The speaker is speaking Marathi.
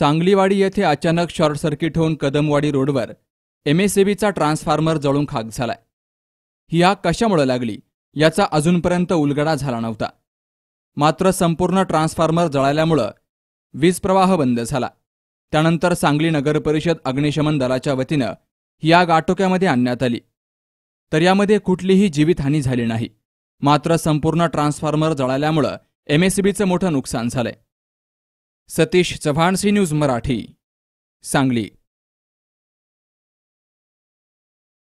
सांगलीवाडी येथे अचानक शॉर्ट सर्किट होऊन कदमवाडी रोडवर एम एस सीबीचा ट्रान्सफॉर्मर जळून खाक झालाय ही आग कशामुळे लागली याचा अजूनपर्यंत उलगडा झाला नव्हता मात्र संपूर्ण ट्रान्सफॉर्मर जळाल्यामुळं वीज प्रवाह बंद झाला त्यानंतर सांगली नगरपरिषद अग्निशमन दलाच्या वतीनं ही आग आटोक्यामध्ये आणण्यात आली तर यामध्ये कुठलीही जीवितहानी झाली नाही मात्र संपूर्ण ट्रान्सफॉर्मर जळाल्यामुळं एमएससीबीचं मोठं नुकसान झालंय सतीश चव्हाणसी न्यूज मराठी सांगली